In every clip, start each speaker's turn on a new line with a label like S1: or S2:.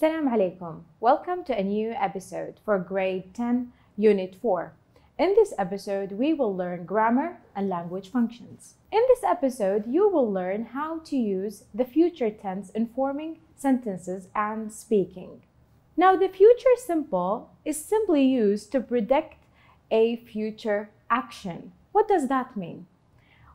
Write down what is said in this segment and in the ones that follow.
S1: Assalamu alaikum. Welcome to a new episode for grade 10, unit 4. In this episode, we will learn grammar and language functions. In this episode, you will learn how to use the future tense in forming sentences and speaking. Now, the future simple is simply used to predict a future action. What does that mean?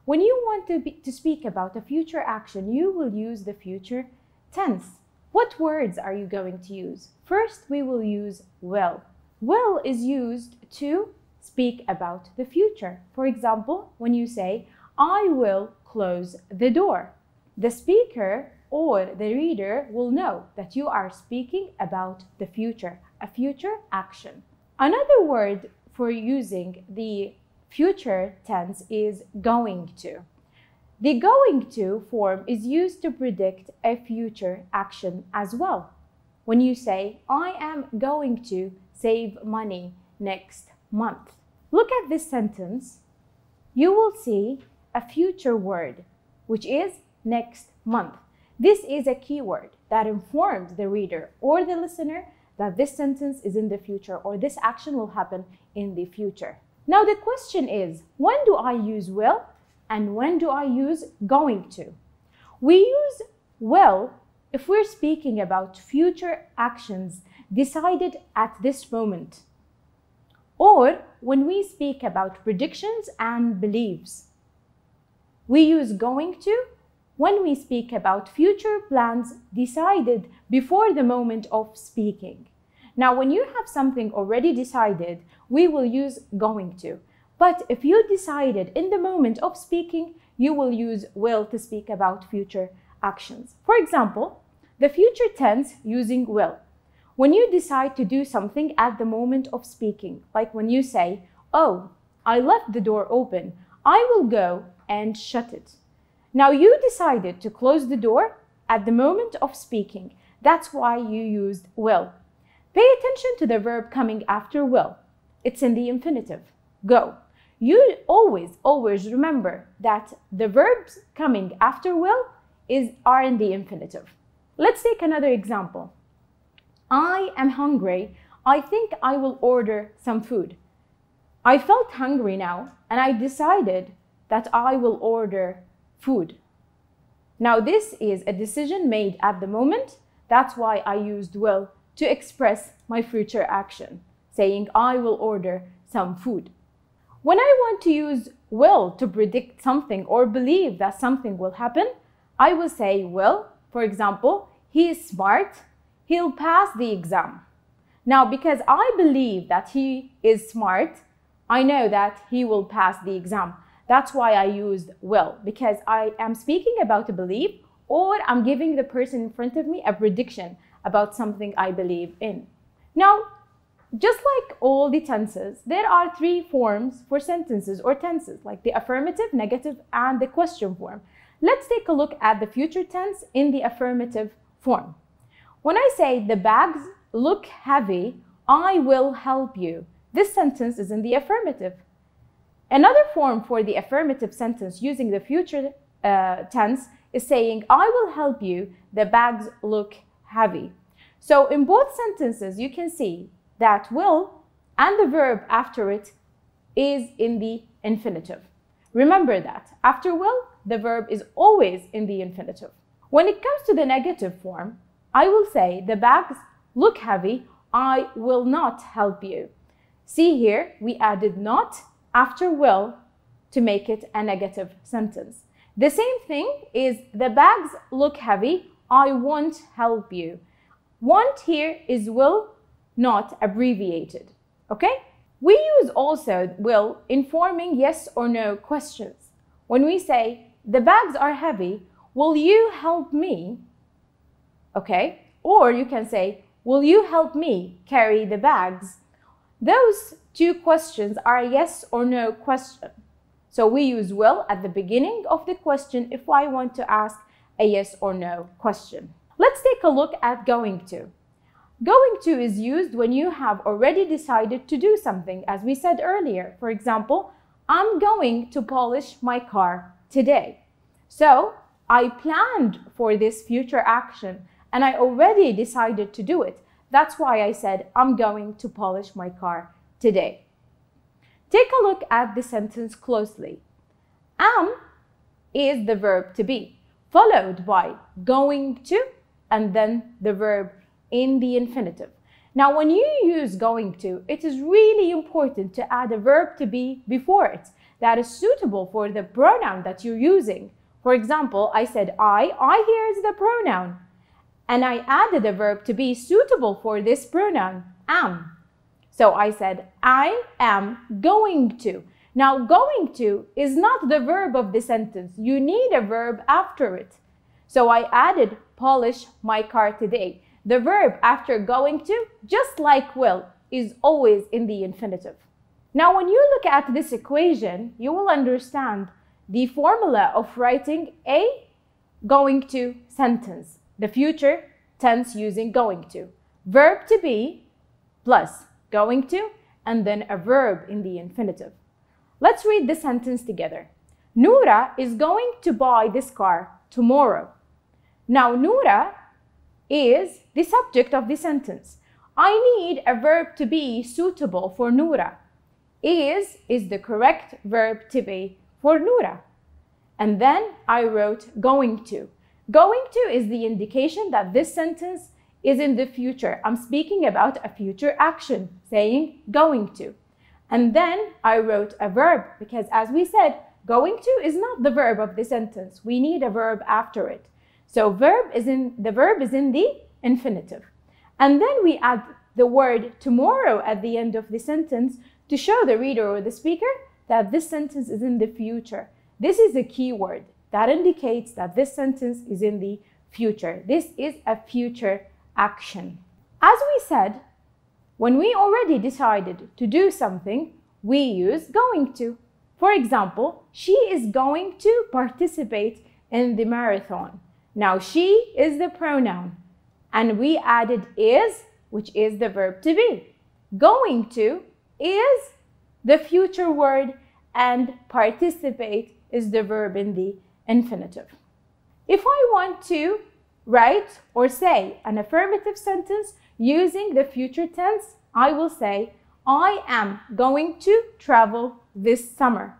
S1: When you want to, be, to speak about a future action, you will use the future tense what words are you going to use? First, we will use will. Will is used to speak about the future. For example, when you say, I will close the door, the speaker or the reader will know that you are speaking about the future, a future action. Another word for using the future tense is going to. The going to form is used to predict a future action as well. When you say, I am going to save money next month, look at this sentence. You will see a future word, which is next month. This is a keyword that informs the reader or the listener that this sentence is in the future or this action will happen in the future. Now, the question is when do I use will and when do I use going to? We use will if we're speaking about future actions decided at this moment, or when we speak about predictions and beliefs. We use going to when we speak about future plans decided before the moment of speaking. Now, when you have something already decided, we will use going to. But if you decided in the moment of speaking, you will use will to speak about future actions. For example, the future tense using will. When you decide to do something at the moment of speaking, like when you say, Oh, I left the door open, I will go and shut it. Now you decided to close the door at the moment of speaking. That's why you used will. Pay attention to the verb coming after will. It's in the infinitive, go you always, always remember that the verbs coming after will is are in the infinitive. Let's take another example. I am hungry. I think I will order some food. I felt hungry now and I decided that I will order food. Now, this is a decision made at the moment. That's why I used will to express my future action, saying I will order some food. When I want to use will to predict something or believe that something will happen, I will say will. For example, he is smart, he'll pass the exam. Now, because I believe that he is smart, I know that he will pass the exam. That's why I used will, because I am speaking about a belief or I'm giving the person in front of me a prediction about something I believe in. Now, just like all the tenses, there are three forms for sentences or tenses, like the affirmative, negative, and the question form. Let's take a look at the future tense in the affirmative form. When I say the bags look heavy, I will help you. This sentence is in the affirmative. Another form for the affirmative sentence using the future uh, tense is saying, I will help you, the bags look heavy. So in both sentences, you can see that will and the verb after it is in the infinitive. Remember that after will, the verb is always in the infinitive. When it comes to the negative form, I will say the bags look heavy. I will not help you. See here, we added not after will to make it a negative sentence. The same thing is the bags look heavy. I won't help you. Want here is will not abbreviated. Okay? We use also will informing yes or no questions. When we say, the bags are heavy, will you help me? Okay? Or you can say, will you help me carry the bags? Those two questions are yes or no question. So we use will at the beginning of the question if I want to ask a yes or no question. Let's take a look at going to. Going to is used when you have already decided to do something, as we said earlier. For example, I'm going to polish my car today. So I planned for this future action and I already decided to do it. That's why I said, I'm going to polish my car today. Take a look at the sentence closely. Am is the verb to be, followed by going to and then the verb in the infinitive. Now, when you use going to, it is really important to add a verb to be before it that is suitable for the pronoun that you're using. For example, I said I, I here is the pronoun. And I added a verb to be suitable for this pronoun, am. So I said, I am going to. Now, going to is not the verb of the sentence. You need a verb after it. So I added polish my car today. The verb after going to, just like will, is always in the infinitive. Now, when you look at this equation, you will understand the formula of writing a going to sentence, the future tense using going to. Verb to be plus going to, and then a verb in the infinitive. Let's read the sentence together. Nura is going to buy this car tomorrow. Now, Nura is the subject of the sentence. I need a verb to be suitable for Nura. Is is the correct verb to be for Nura. And then I wrote going to. Going to is the indication that this sentence is in the future. I'm speaking about a future action, saying going to. And then I wrote a verb because, as we said, going to is not the verb of the sentence. We need a verb after it. So verb is in the verb is in the infinitive. And then we add the word tomorrow at the end of the sentence to show the reader or the speaker that this sentence is in the future. This is a key word that indicates that this sentence is in the future. This is a future action. As we said, when we already decided to do something, we use going to. For example, she is going to participate in the marathon. Now, she is the pronoun and we added is, which is the verb to be. Going to is the future word and participate is the verb in the infinitive. If I want to write or say an affirmative sentence using the future tense, I will say, I am going to travel this summer.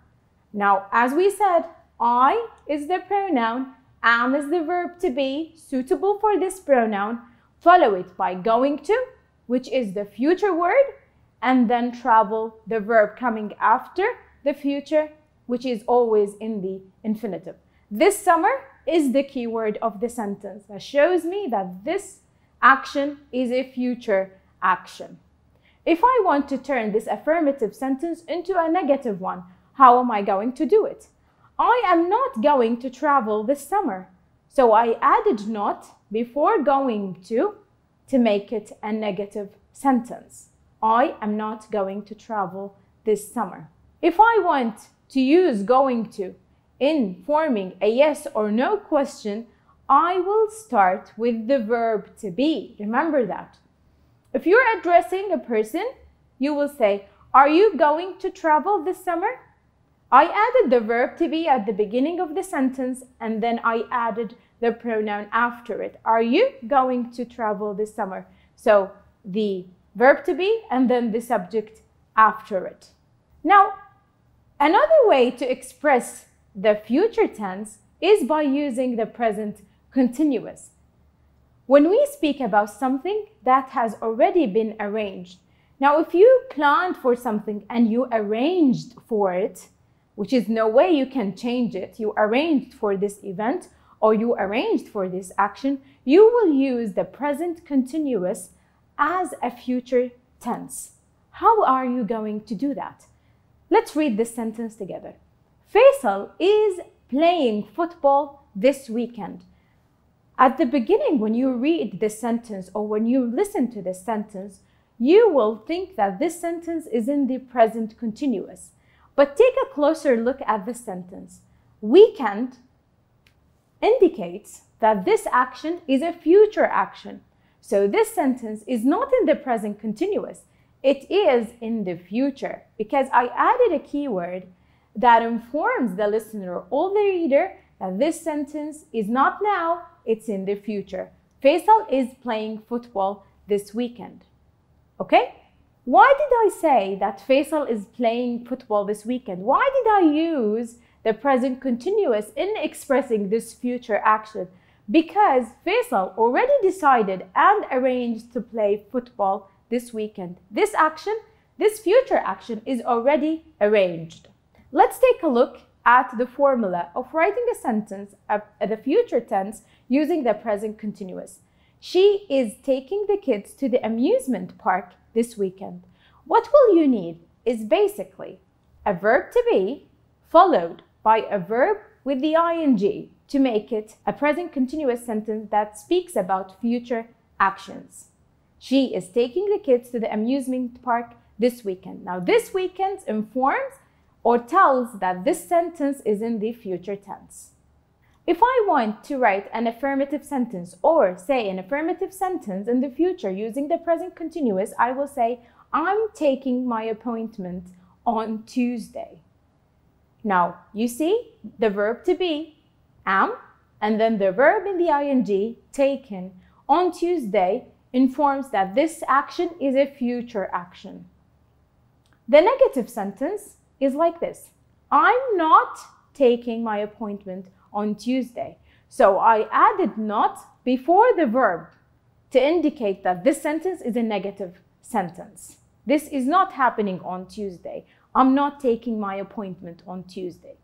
S1: Now, as we said, I is the pronoun am is the verb to be suitable for this pronoun. Follow it by going to, which is the future word, and then travel, the verb coming after the future, which is always in the infinitive. This summer is the key word of the sentence that shows me that this action is a future action. If I want to turn this affirmative sentence into a negative one, how am I going to do it? I am not going to travel this summer. So I added not before going to to make it a negative sentence. I am not going to travel this summer. If I want to use going to in forming a yes or no question, I will start with the verb to be. Remember that. If you're addressing a person, you will say, Are you going to travel this summer? I added the verb to be at the beginning of the sentence and then I added the pronoun after it. Are you going to travel this summer? So the verb to be and then the subject after it. Now, another way to express the future tense is by using the present continuous. When we speak about something that has already been arranged, now if you planned for something and you arranged for it, which is no way you can change it. You arranged for this event or you arranged for this action. You will use the present continuous as a future tense. How are you going to do that? Let's read this sentence together. Faisal is playing football this weekend. At the beginning, when you read this sentence or when you listen to this sentence, you will think that this sentence is in the present continuous. But take a closer look at the sentence. Weekend indicates that this action is a future action. So this sentence is not in the present continuous. It is in the future because I added a keyword that informs the listener or the reader that this sentence is not now, it's in the future. Faisal is playing football this weekend. Okay? Why did I say that Faisal is playing football this weekend? Why did I use the present continuous in expressing this future action? Because Faisal already decided and arranged to play football this weekend. This action, this future action is already arranged. Let's take a look at the formula of writing a sentence at uh, the future tense using the present continuous. She is taking the kids to the amusement park this weekend. What will you need is basically a verb to be followed by a verb with the ing to make it a present continuous sentence that speaks about future actions. She is taking the kids to the amusement park this weekend. Now, this weekend informs or tells that this sentence is in the future tense. If I want to write an affirmative sentence or say an affirmative sentence in the future using the present continuous, I will say, I'm taking my appointment on Tuesday. Now, you see the verb to be, am, and then the verb in the ing, taken, on Tuesday informs that this action is a future action. The negative sentence is like this I'm not taking my appointment on Tuesday. So I added not before the verb to indicate that this sentence is a negative sentence. This is not happening on Tuesday. I'm not taking my appointment on Tuesday.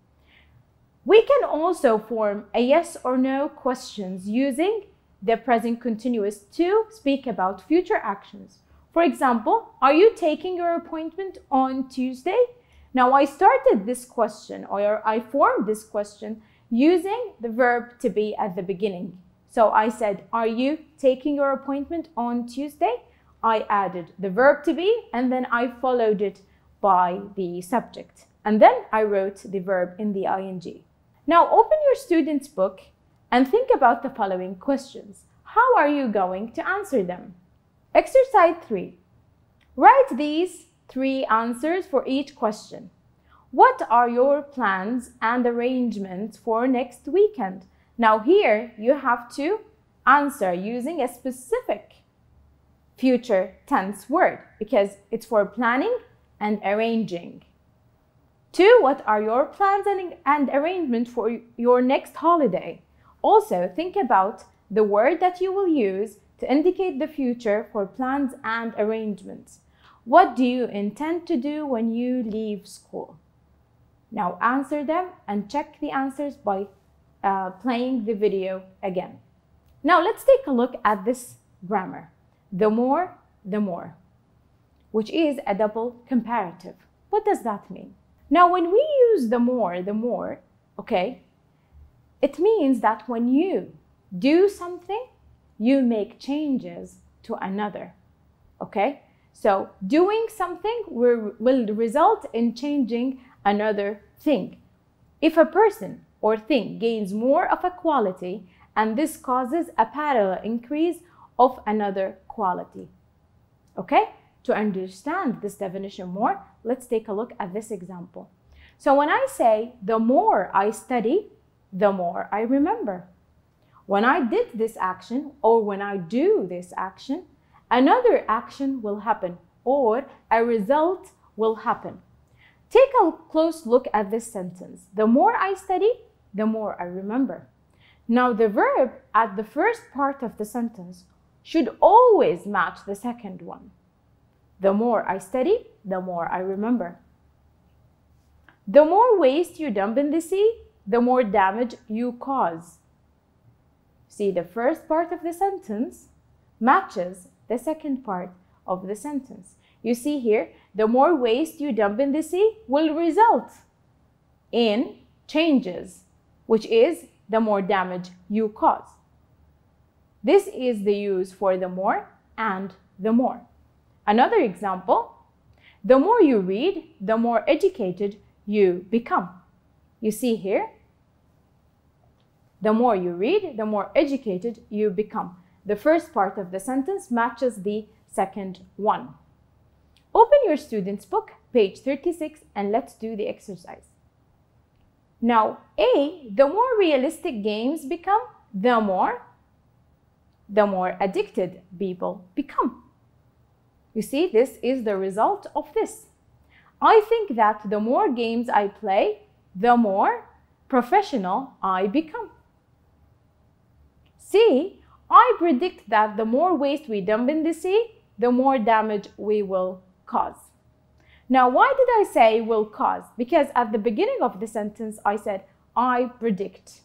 S1: We can also form a yes or no questions using the present continuous to speak about future actions. For example, are you taking your appointment on Tuesday? Now, I started this question or I formed this question using the verb to be at the beginning. So I said, Are you taking your appointment on Tuesday? I added the verb to be and then I followed it by the subject. And then I wrote the verb in the ing. Now open your student's book and think about the following questions. How are you going to answer them? Exercise 3. Write these three answers for each question. What are your plans and arrangements for next weekend? Now here you have to answer using a specific future tense word because it's for planning and arranging. Two, what are your plans and, and arrangements for your next holiday? Also, think about the word that you will use to indicate the future for plans and arrangements. What do you intend to do when you leave school? Now answer them and check the answers by uh, playing the video again. Now let's take a look at this grammar. The more, the more, which is a double comparative. What does that mean? Now when we use the more, the more, okay, it means that when you do something, you make changes to another, okay? So doing something will, will result in changing another thing. If a person or thing gains more of a quality and this causes a parallel increase of another quality. Okay? To understand this definition more, let's take a look at this example. So when I say, the more I study, the more I remember. When I did this action or when I do this action, another action will happen or a result will happen. Take a close look at this sentence. The more I study, the more I remember. Now, the verb at the first part of the sentence should always match the second one. The more I study, the more I remember. The more waste you dump in the sea, the more damage you cause. See, the first part of the sentence matches the second part of the sentence. You see here, the more waste you dump in the sea will result in changes, which is the more damage you cause. This is the use for the more and the more. Another example, the more you read, the more educated you become. You see here, the more you read, the more educated you become. The first part of the sentence matches the second one. Open your student's book, page 36, and let's do the exercise. Now, A, the more realistic games become, the more, the more addicted people become. You see, this is the result of this. I think that the more games I play, the more professional I become. C, I predict that the more waste we dump in the sea, the more damage we will cause. Now, why did I say will cause? Because at the beginning of the sentence, I said, I predict.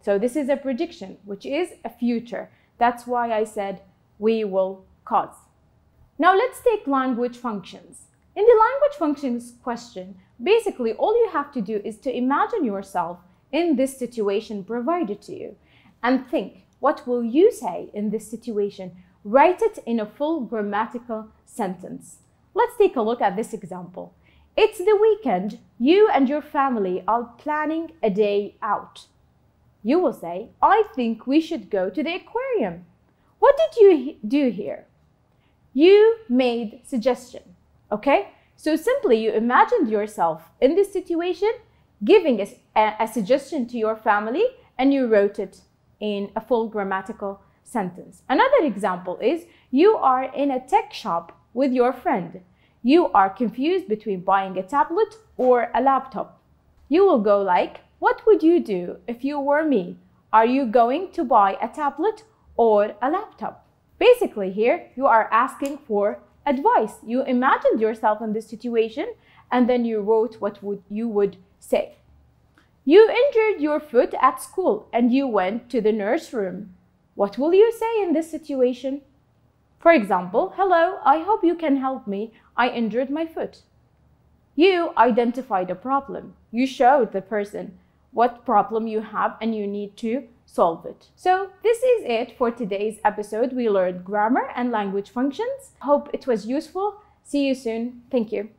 S1: So this is a prediction, which is a future. That's why I said we will cause. Now let's take language functions. In the language functions question, basically all you have to do is to imagine yourself in this situation provided to you and think, what will you say in this situation? Write it in a full grammatical sentence. Let's take a look at this example. It's the weekend. You and your family are planning a day out. You will say, I think we should go to the aquarium. What did you do here? You made suggestion, okay? So simply you imagined yourself in this situation giving a, a, suggestion to your family and you wrote it in a full grammatical sentence. Another example is you are in a tech shop with your friend. You are confused between buying a tablet or a laptop. You will go like, what would you do if you were me? Are you going to buy a tablet or a laptop? Basically here, you are asking for advice. You imagined yourself in this situation and then you wrote what would you would say. You injured your foot at school and you went to the nurse room. What will you say in this situation? For example, hello, I hope you can help me. I injured my foot. You identified a problem. You showed the person what problem you have and you need to solve it. So this is it for today's episode. We learned grammar and language functions. Hope it was useful. See you soon. Thank you.